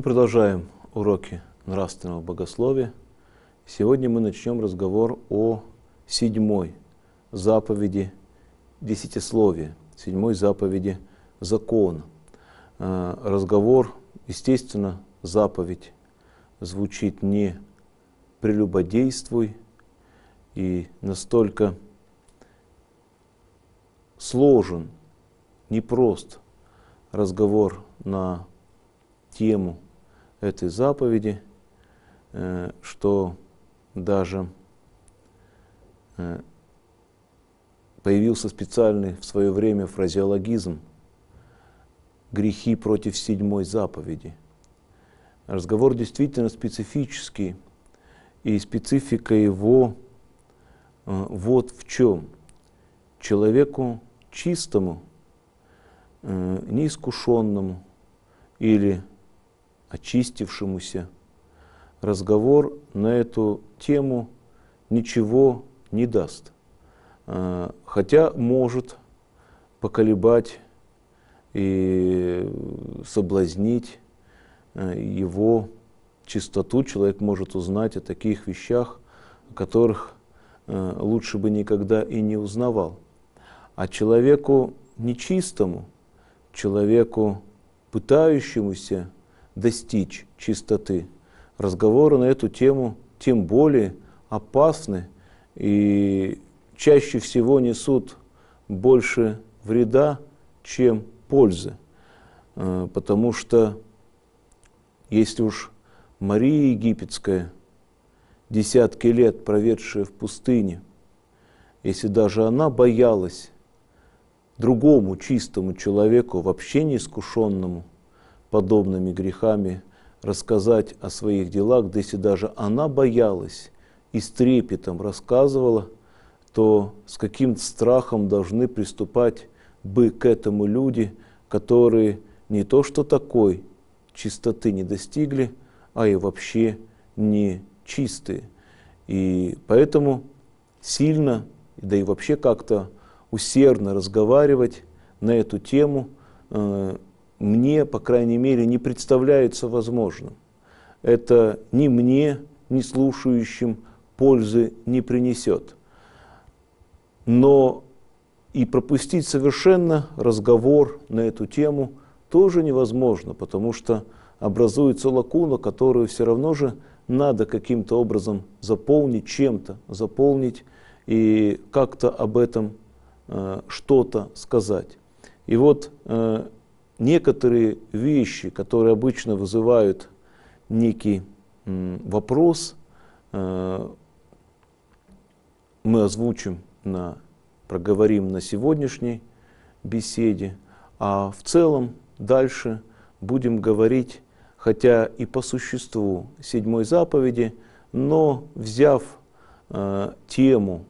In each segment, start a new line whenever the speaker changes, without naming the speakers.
Мы продолжаем уроки нравственного богословия. Сегодня мы начнем разговор о седьмой заповеди десятисловия, седьмой заповеди закона. Э, разговор, естественно, заповедь звучит не «прелюбодействуй» и настолько сложен, непрост разговор на тему этой заповеди, э, что даже э, появился специальный в свое время фразеологизм «грехи против седьмой заповеди». Разговор действительно специфический, и специфика его э, вот в чем. Человеку чистому, неискушенному или очистившемуся. Разговор на эту тему ничего не даст, э, хотя может поколебать и соблазнить э, его чистоту. Человек может узнать о таких вещах, о которых э, лучше бы никогда и не узнавал. А человеку нечистому, человеку пытающемуся достичь чистоты. Разговоры на эту тему тем более опасны и чаще всего несут больше вреда, чем пользы. Э, потому что если уж Мария Египетская, десятки лет проведшая в пустыне, если даже она боялась другому чистому человеку, вообще неискушенному, подобными грехами, рассказать о своих делах, да если даже она боялась и с трепетом рассказывала, то с каким страхом должны приступать бы к этому люди, которые не то что такой чистоты не достигли, а и вообще не чистые. И поэтому сильно, да и вообще как-то усердно разговаривать на эту тему э, – мне, по крайней мере, не представляется возможным. Это ни мне, ни слушающим пользы не принесет. Но и пропустить совершенно разговор на эту тему тоже невозможно, потому что образуется лакуна, которую все равно же надо каким-то образом заполнить, чем-то заполнить и как-то об этом э, что-то сказать. И вот э, некоторые вещи, которые обычно вызывают некий вопрос, э, мы озвучим, на, проговорим на сегодняшней беседе, а в целом дальше будем говорить, хотя и по существу седьмой заповеди, но взяв э, тему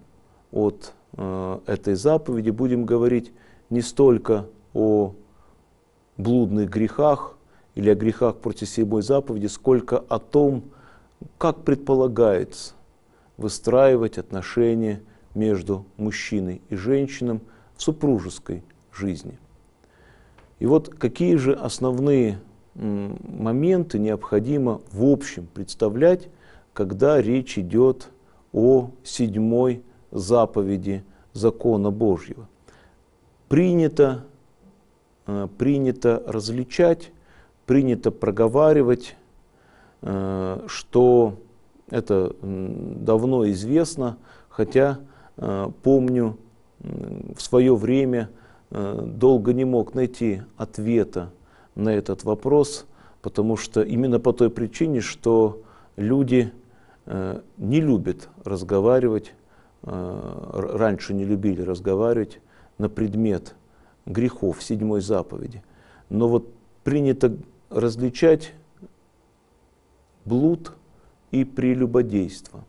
от э, этой заповеди, будем говорить не столько о блудных грехах или о грехах против седьмой заповеди, сколько о том, как предполагается выстраивать отношения между мужчиной и женщиной в супружеской жизни. И вот какие же основные моменты необходимо в общем представлять, когда речь идет о седьмой заповеди закона Божьего. Принято Э, принято различать, принято проговаривать, э, что это давно известно, хотя э, помню в свое время долго не мог найти ответа на этот вопрос, потому что именно по той причине, что люди не любят разговаривать, раньше не любили разговаривать на предмет грехов, седьмой заповеди. Но вот принято различать блуд и прелюбодейство.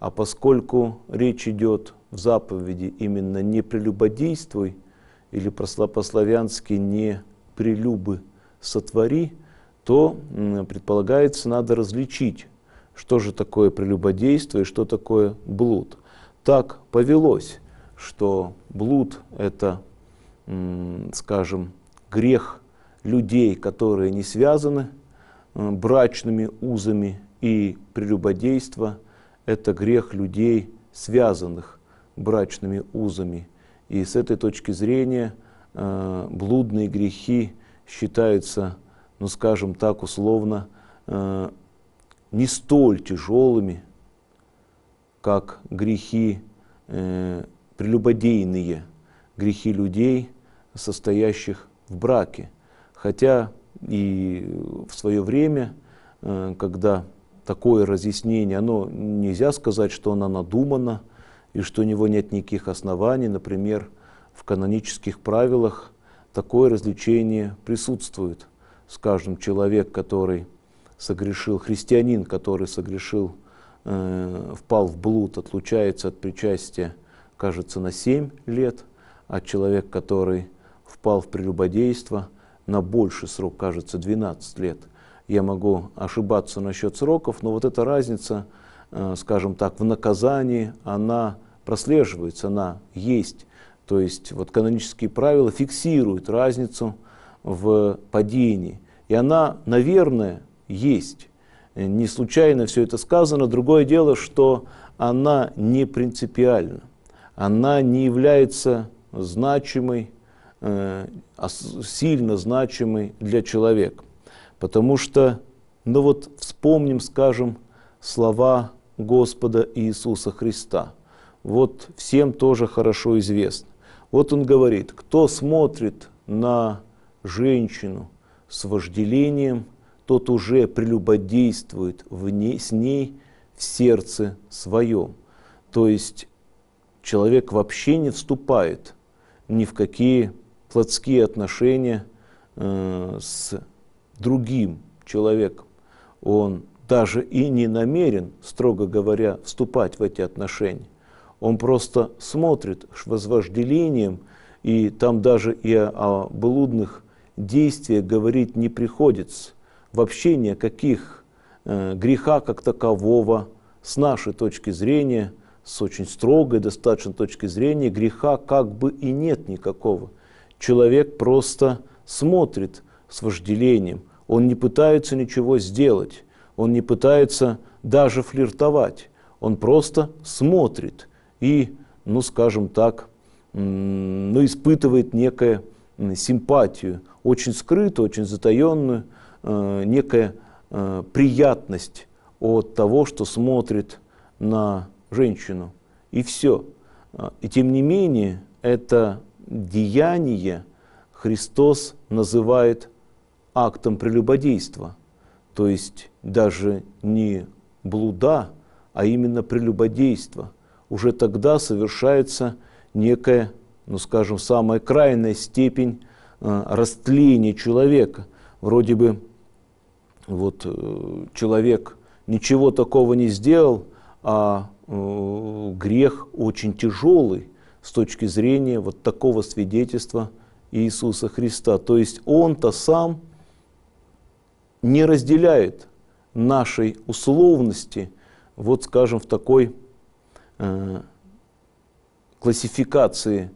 А поскольку речь идет в заповеди именно не прелюбодействуй, или по-славянски не прелюбы сотвори, то предполагается, надо различить, что же такое прелюбодейство и что такое блуд. Так повелось, что блуд – это скажем, грех людей, которые не связаны э, брачными узами и прелюбодейство, это грех людей, связанных брачными узами. И с этой точки зрения э, блудные грехи считаются, ну скажем так, условно, э, не столь тяжелыми, как грехи прелюбодейные – грехи людей, состоящих в браке. Хотя и в свое время, э, когда такое разъяснение, оно нельзя сказать, что оно надумано и что у него нет никаких оснований. Например, в канонических правилах такое развлечение присутствует. Скажем, человек, который согрешил, христианин, который согрешил, э, впал в блуд, отлучается от причастия, кажется, на 7 лет – а человек, который впал в прелюбодейство, на больший срок, кажется, 12 лет. Я могу ошибаться насчет сроков, но вот эта разница, э, скажем так, в наказании, она прослеживается, она есть. То есть вот канонические правила фиксируют разницу в падении. И она, наверное, есть. Не случайно все это сказано. Другое дело, что она не принципиальна. Она не является значимый, э, а сильно значимый для человека. Потому что, ну вот вспомним, скажем, слова Господа Иисуса Христа. Вот всем тоже хорошо известно. Вот он говорит, кто смотрит на женщину с вожделением, тот уже прелюбодействует в ней, с ней в сердце своем. То есть человек вообще не вступает ни в какие плотские отношения э, с другим человеком. Он даже и не намерен, строго говоря, вступать в эти отношения. Он просто смотрит с возвожделением, и там даже и о блудных действиях говорить не приходится. Вообще ни о каких э, греха как такового с нашей точки зрения – с очень строгой достаточно точки зрения греха как бы и нет никакого. Человек просто смотрит с вожделением, он не пытается ничего сделать, он не пытается даже флиртовать, он просто смотрит и, ну скажем так, ну, испытывает некое симпатию, очень скрытую, очень затаенную, э, некая э, приятность от того, что смотрит на женщину, и все. А, и тем не менее, это деяние Христос называет актом прелюбодейства, то есть даже не блуда, а именно прелюбодейство. Уже тогда совершается некая, ну скажем, самая крайняя степень э, растления человека. Вроде бы вот э, человек ничего такого не сделал, а Э, грех очень тяжелый с точки зрения вот такого свидетельства Иисуса Христа. То есть Он-то сам не разделяет нашей условности, вот скажем, в такой э, классификации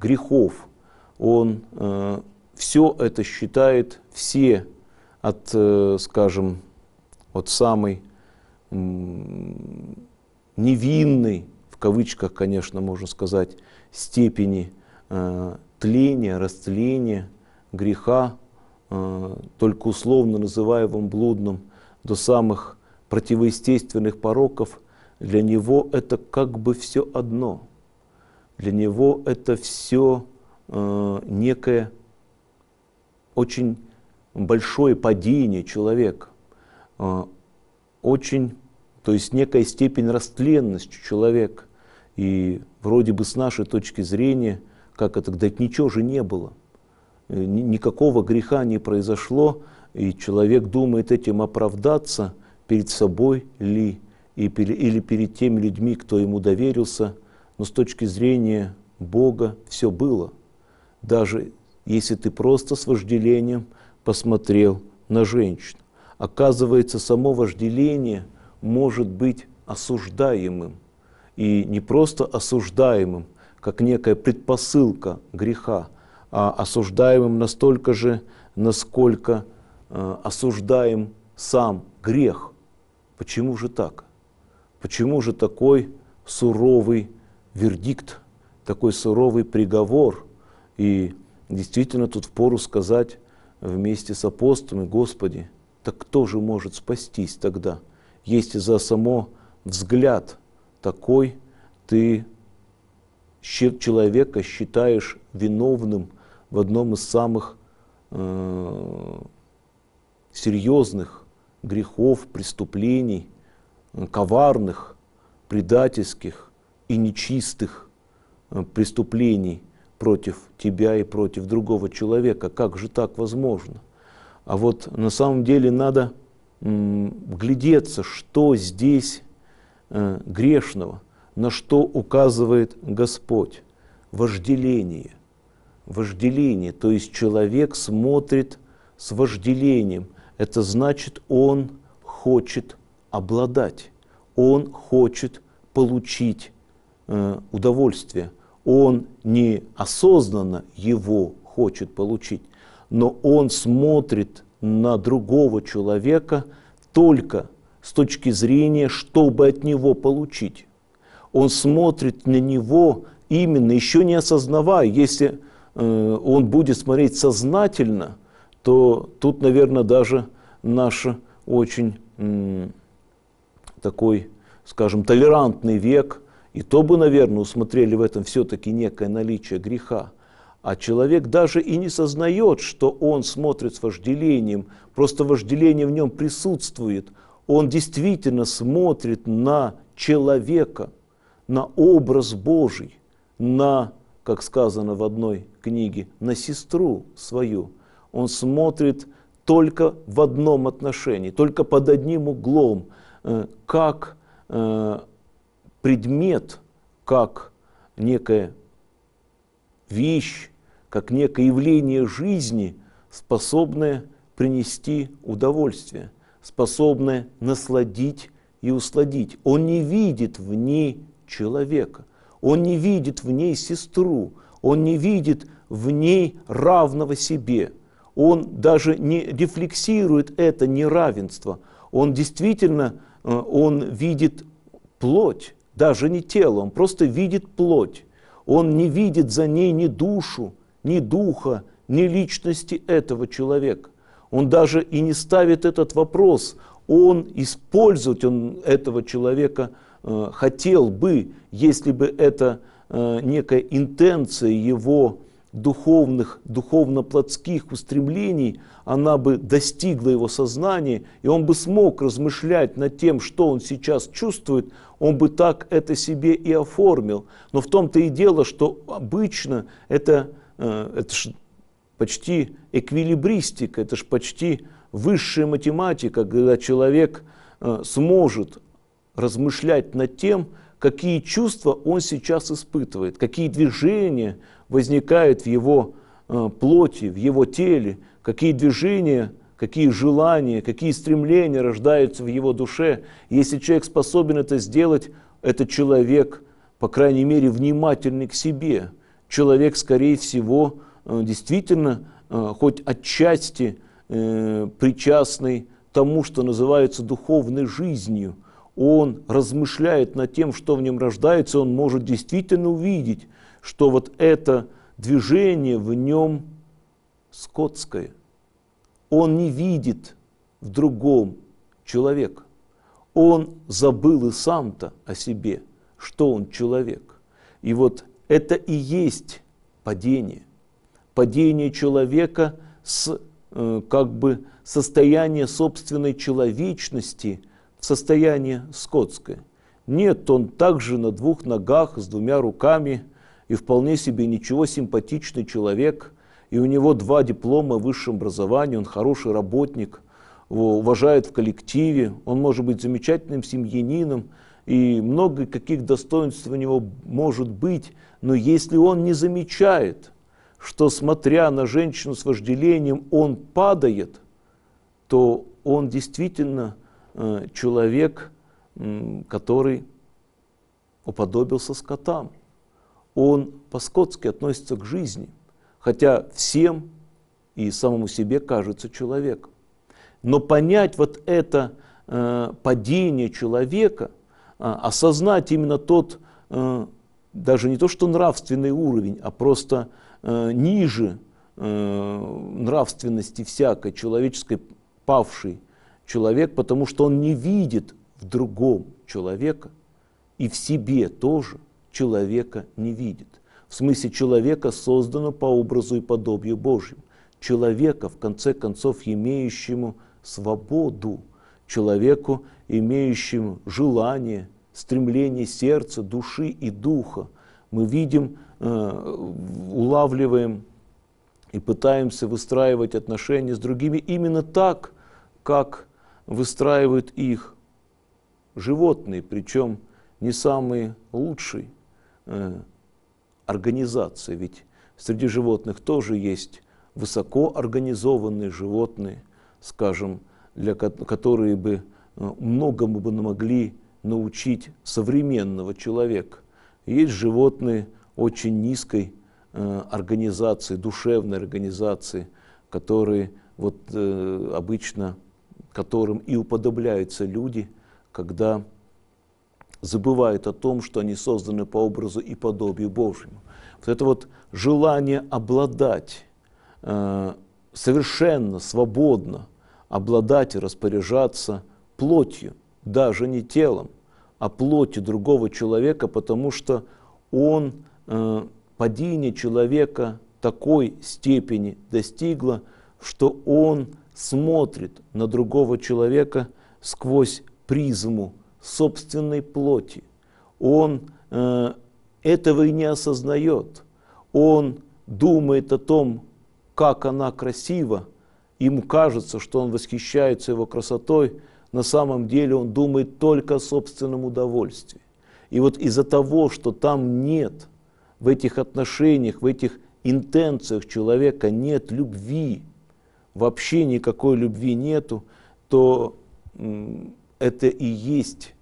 грехов. Он э, все это считает, все от, э, скажем, от самой невинной, в кавычках, конечно, можно сказать, степени э, тления, растления, греха, э, только условно называемым блудным, до самых противоестественных пороков, для него это как бы все одно. Для него это все э, некое очень большое падение человека, э, очень то есть некая степень растленности человека. И вроде бы с нашей точки зрения, как это говорить, ничего же не было. Э, никакого греха не произошло, и человек думает этим оправдаться перед собой ли, и, или перед теми людьми, кто ему доверился. Но с точки зрения Бога все было. Даже если ты просто с вожделением посмотрел на женщину. Оказывается, само вожделение – может быть осуждаемым. И не просто осуждаемым, как некая предпосылка греха, а осуждаемым настолько же, насколько э, осуждаем сам грех. Почему же так? Почему же такой суровый вердикт, такой суровый приговор? И действительно тут впору сказать вместе с апостолами, Господи, так кто же может спастись тогда? есть и за само взгляд такой ты человека считаешь виновным в одном из самых э, серьезных грехов, преступлений, э, коварных, предательских и нечистых э, преступлений против тебя и против другого человека. Как же так возможно? А вот на самом деле надо глядеться, что здесь э, грешного, на что указывает Господь. Вожделение. Вожделение, то есть человек смотрит с вожделением. Это значит, он хочет обладать, он хочет получить э, удовольствие. Он неосознанно его хочет получить, но он смотрит на другого человека только с точки зрения, чтобы от него получить. Он смотрит на него именно, еще не осознавая, если э, он будет смотреть сознательно, то тут, наверное, даже наше очень такой, скажем, толерантный век, и то бы, наверное, усмотрели в этом все-таки некое наличие греха. А человек даже и не сознает, что он смотрит с вожделением, просто вожделение в нем присутствует. Он действительно смотрит на человека, на образ Божий, на, как сказано в одной книге, на сестру свою. Он смотрит только в одном отношении, только под одним углом, э, как э, предмет, как некая вещь, как некое явление жизни, способное принести удовольствие, способное насладить и усладить. Он не видит в ней человека, он не видит в ней сестру, он не видит в ней равного себе. Он даже не рефлексирует это неравенство. Он действительно, э, он видит плоть, даже не тело, он просто видит плоть. Он не видит за ней ни душу, ни духа, ни личности этого человека. Он даже и не ставит этот вопрос. Он использовать он этого человека э, хотел бы, если бы это э, некая интенция его духовных, духовно-плотских устремлений, она бы достигла его сознания, и он бы смог размышлять над тем, что он сейчас чувствует, он бы так это себе и оформил. Но в том-то и дело, что обычно это Э, это же почти эквилибристика, это же почти высшая математика, когда человек э, сможет размышлять над тем, какие чувства он сейчас испытывает, какие движения возникают в его э, плоти, в его теле, какие движения, какие желания, какие стремления рождаются в его душе. Если человек способен это сделать, это человек, по крайней мере, внимательный к себе – человек, скорее всего, э, действительно, э, хоть отчасти э, причастный тому, что называется духовной жизнью, он размышляет над тем, что в нем рождается, он может действительно увидеть, что вот это движение в нем скотское. Он не видит в другом человека. Он забыл и сам-то о себе, что он человек. И вот это и есть падение. Падение человека с э, как бы состояние собственной человечности в состояние скотское. Нет, он также на двух ногах, с двумя руками и вполне себе ничего симпатичный человек, и у него два диплома высшем образовании, он хороший работник, уважает в коллективе, он может быть замечательным семьянином, и много каких достоинств у него может быть, но если он не замечает, что смотря на женщину с вожделением, он падает, то он действительно э, человек, который уподобился скотам. Он по-скотски относится к жизни, хотя всем и самому себе кажется человек. Но понять вот это э, падение человека, а осознать именно тот э, даже не то что нравственный уровень, а просто э, ниже э, нравственности всякой человеческой павший человек, потому что он не видит в другом человека и в себе тоже человека не видит. В смысле человека создано по образу и подобию Божьему. Человека, в конце концов, имеющему свободу, человеку, имеющему желание – стремлений сердца, души и духа. Мы видим, э, улавливаем и пытаемся выстраивать отношения с другими именно так, как выстраивают их животные, причем не самые лучшие э, организации. Ведь среди животных тоже есть высокоорганизованные животные, скажем, для которые бы э, многому бы могли научить современного человека. Есть животные очень низкой э, организации, душевной организации, которые вот э, обычно, которым и уподобляются люди, когда забывают о том, что они созданы по образу и подобию Божьему. Вот это вот желание обладать, э, совершенно, свободно обладать и распоряжаться плотью – даже не телом, а плоти другого человека, потому что он, э, падение человека такой степени достигло, что он смотрит на другого человека сквозь призму собственной плоти. Он э, этого и не осознает. Он думает о том, как она красива, ему кажется, что он восхищается его красотой – на самом деле он думает только о собственном удовольствии. И вот из-за того, что там нет в этих отношениях, в этих интенциях человека нет любви, вообще никакой любви нету, то это и есть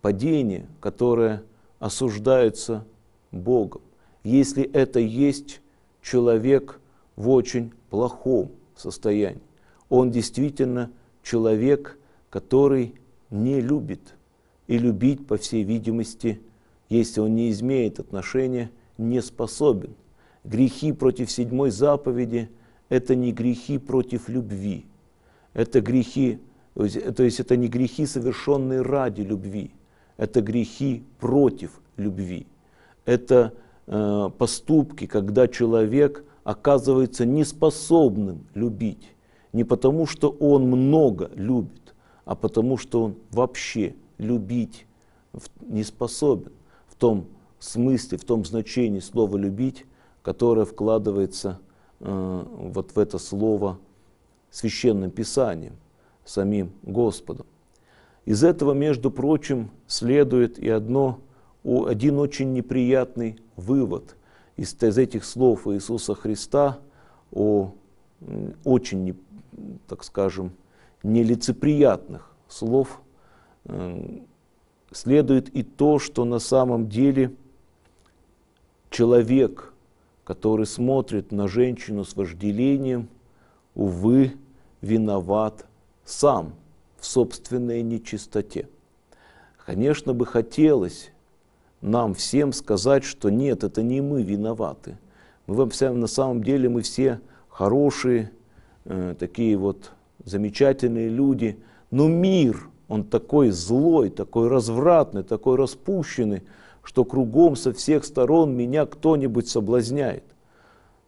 падение, которое осуждается Богом. Если это есть человек в очень плохом состоянии, он действительно – человек, который не любит. И любить, по всей видимости, если он не изменит отношения, не способен. Грехи против седьмой заповеди – это не грехи против любви. Это грехи, то есть это не грехи, совершенные ради любви. Это грехи против любви. Это э, поступки, когда человек оказывается неспособным любить не потому, что он много любит, а потому, что он вообще любить не способен в том смысле, в том значении слова «любить», которое вкладывается э, вот в это слово священным писанием, самим Господом. Из этого, между прочим, следует и одно, один очень неприятный вывод из, из этих слов Иисуса Христа о очень так скажем, нелицеприятных слов э, следует и то, что на самом деле человек, который смотрит на женщину с вожделением, увы, виноват сам в собственной нечистоте. Конечно, бы хотелось нам всем сказать, что нет, это не мы виноваты. Мы вам на самом деле мы все хорошие, Э, такие вот замечательные люди, но мир, он такой злой, такой развратный, такой распущенный, что кругом со всех сторон меня кто-нибудь соблазняет.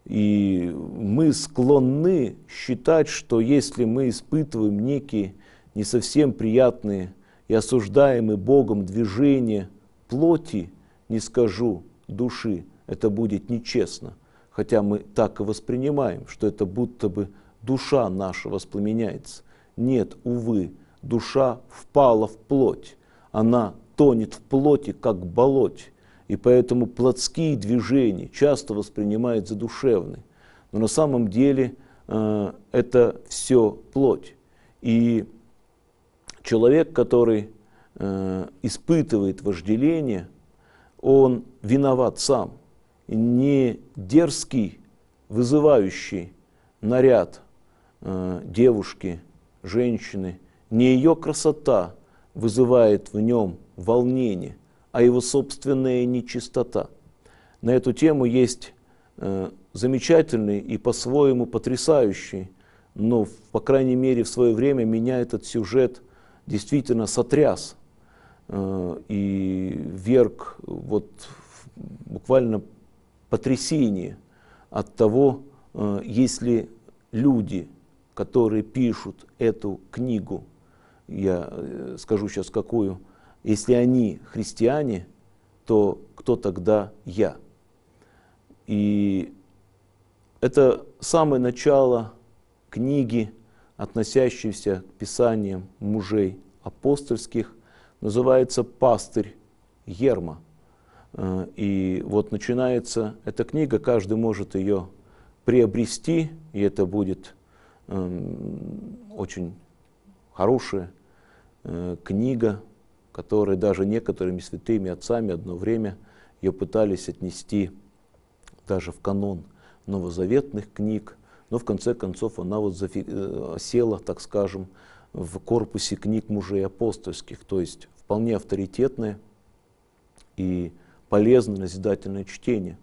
И мы склонны считать, что если мы испытываем некие не совсем приятные и осуждаемые Богом движения плоти, не скажу души, это будет нечестно. Хотя мы так и воспринимаем, что это будто бы душа наша воспламеняется. Нет, увы, душа впала в плоть, она тонет в плоти, как болоть, и поэтому плотские движения часто воспринимают за душевные. Но на самом деле э, это все плоть. И человек, который э, испытывает вожделение, он виноват сам. Не дерзкий, вызывающий наряд Э, девушки, женщины, не ее красота вызывает в нем волнение, а его собственная нечистота. На эту тему есть э, замечательный и по-своему потрясающий, но, по крайней мере, в свое время меня этот сюжет действительно сотряс э, и верг вот, буквально потрясение от того, если люди которые пишут эту книгу, я э, скажу сейчас какую, если они христиане, то кто тогда я? И это самое начало книги, относящейся к писаниям мужей апостольских, называется «Пастырь Ерма». Э, и вот начинается эта книга, каждый может ее приобрести, и это будет Эм, очень хорошая э, книга, которая даже некоторыми святыми отцами одно время ее пытались отнести даже в канон новозаветных книг, но в конце концов она вот э, села, так скажем, в корпусе книг мужей апостольских, то есть вполне авторитетное и полезное назидательное чтение.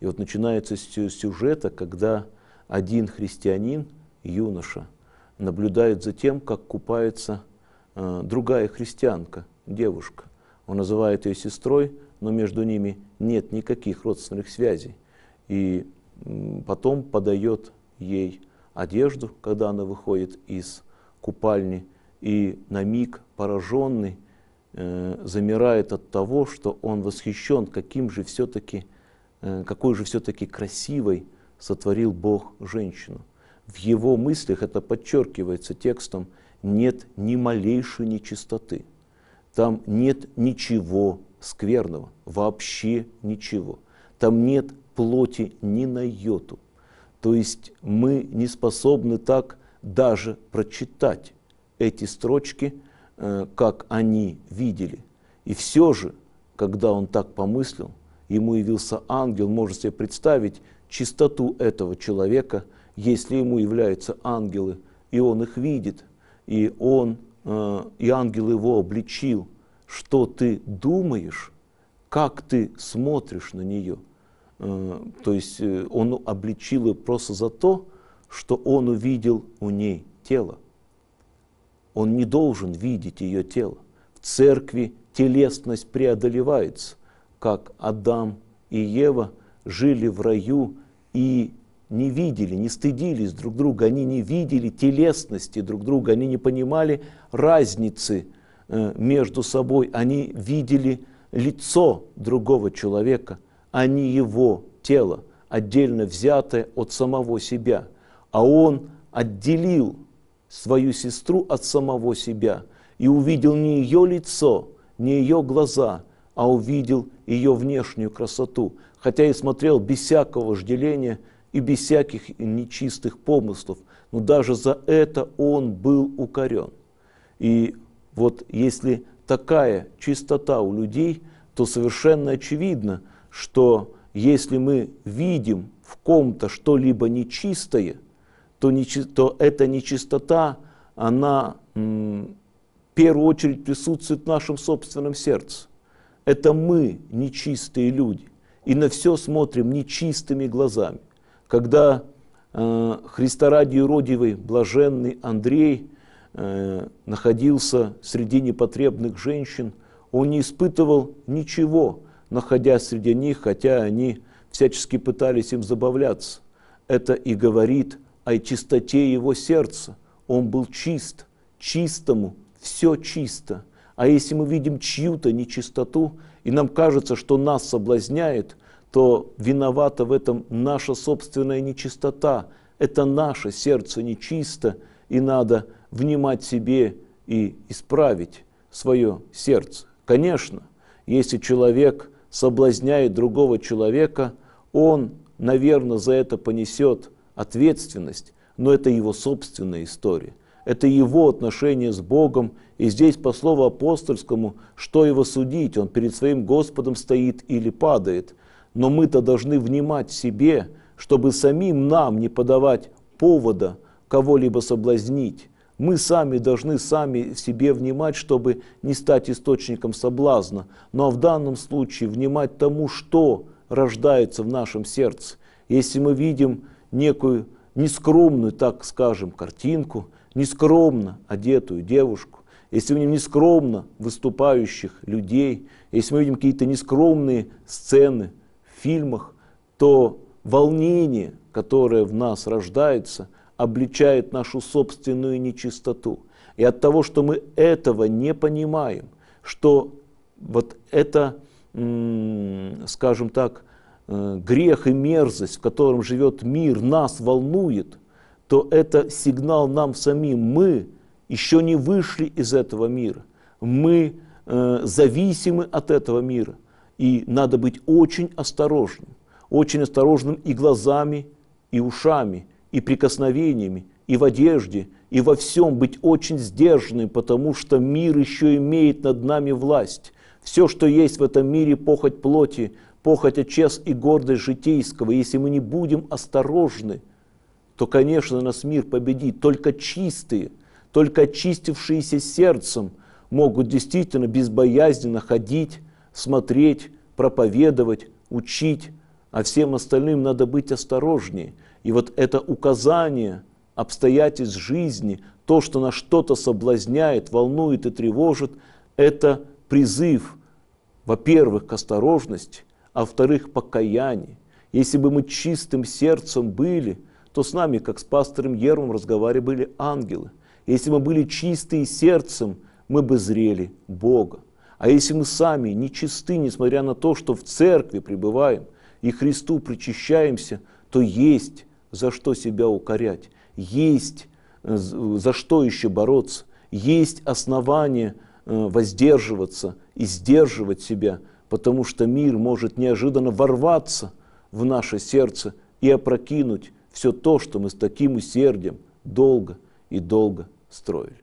И вот начинается сюжета, когда один христианин – юноша наблюдает за тем, как купается э, другая христианка, девушка. Он называет ее сестрой, но между ними нет никаких родственных связей. И э, потом подает ей одежду, когда она выходит из купальни, и на миг пораженный э, замирает от того, что он восхищен, каким же все-таки, э, какой же все-таки красивой сотворил Бог женщину – в его мыслях, это подчеркивается текстом, нет ни малейшей нечистоты. Там нет ничего скверного, вообще ничего. Там нет плоти ни на йоту. То есть мы не способны так даже прочитать эти строчки, э, как они видели. И все же, когда он так помыслил, ему явился ангел, Можете себе представить чистоту этого человека – если ему являются ангелы, и он их видит, и он, э, и ангел его обличил, что ты думаешь, как ты смотришь на нее. Э, то есть э, он обличил ее просто за то, что он увидел у ней тело. Он не должен видеть ее тело. В церкви телесность преодолевается, как Адам и Ева жили в раю и не видели, не стыдились друг друга, они не видели телесности друг друга, они не понимали разницы э, между собой, они видели лицо другого человека, а не его тело, отдельно взятое от самого себя. А он отделил свою сестру от самого себя и увидел не ее лицо, не ее глаза, а увидел ее внешнюю красоту, хотя и смотрел без всякого вожделения – и без всяких нечистых помыслов, но даже за это он был укорен. И вот если такая чистота у людей, то совершенно очевидно, что если мы видим в ком-то что-либо нечистое, то, нечи, то эта нечистота, она в первую очередь присутствует в нашем собственном сердце. Это мы нечистые люди, и на все смотрим нечистыми глазами когда э, Христа ради уродивый блаженный Андрей э, находился среди непотребных женщин, он не испытывал ничего, находясь среди них, хотя они всячески пытались им забавляться. Это и говорит о чистоте его сердца. Он был чист, чистому все чисто. А если мы видим чью-то нечистоту, и нам кажется, что нас соблазняет – то виновата в этом наша собственная нечистота. Это наше сердце нечисто, и надо внимать себе и исправить свое сердце. Конечно, если человек соблазняет другого человека, он, наверное, за это понесет ответственность, но это его собственная история. Это его отношение с Богом, и здесь по слову апостольскому, что его судить, он перед своим Господом стоит или падает – но мы-то должны внимать себе, чтобы самим нам не подавать повода кого-либо соблазнить. Мы сами должны сами себе внимать, чтобы не стать источником соблазна, но ну а в данном случае внимать тому, что рождается в нашем сердце. Если мы видим некую нескромную, так скажем, картинку, нескромно одетую девушку, если мы видим нескромно выступающих людей, если мы видим какие-то нескромные сцены – фильмах, то волнение, которое в нас рождается, обличает нашу собственную нечистоту. И от того, что мы этого не понимаем, что вот это, скажем так, э, грех и мерзость, в котором живет мир, нас волнует, то это сигнал нам самим. Мы еще не вышли из этого мира. Мы э, зависимы от этого мира. И надо быть очень осторожным, очень осторожным и глазами, и ушами, и прикосновениями, и в одежде, и во всем быть очень сдержанным, потому что мир еще имеет над нами власть. Все, что есть в этом мире, похоть плоти, похоть отчес и гордость житейского, если мы не будем осторожны, то, конечно, нас мир победит. Только чистые, только очистившиеся сердцем могут действительно безбоязненно ходить смотреть, проповедовать, учить, а всем остальным надо быть осторожнее. И вот это указание обстоятельств жизни, то, что нас что-то соблазняет, волнует и тревожит, это призыв, во-первых, к осторожности, а во-вторых, покаянию. Если бы мы чистым сердцем были, то с нами, как с пастором Ермом, разговаривали ангелы. Если мы были чистые сердцем, мы бы зрели Бога. А если мы сами нечисты, несмотря на то, что в церкви пребываем и Христу причащаемся, то есть за что себя укорять, есть э, за что еще бороться, есть основания э, воздерживаться и сдерживать себя, потому что мир может неожиданно ворваться в наше сердце и опрокинуть все то, что мы с таким усердием долго и долго строили.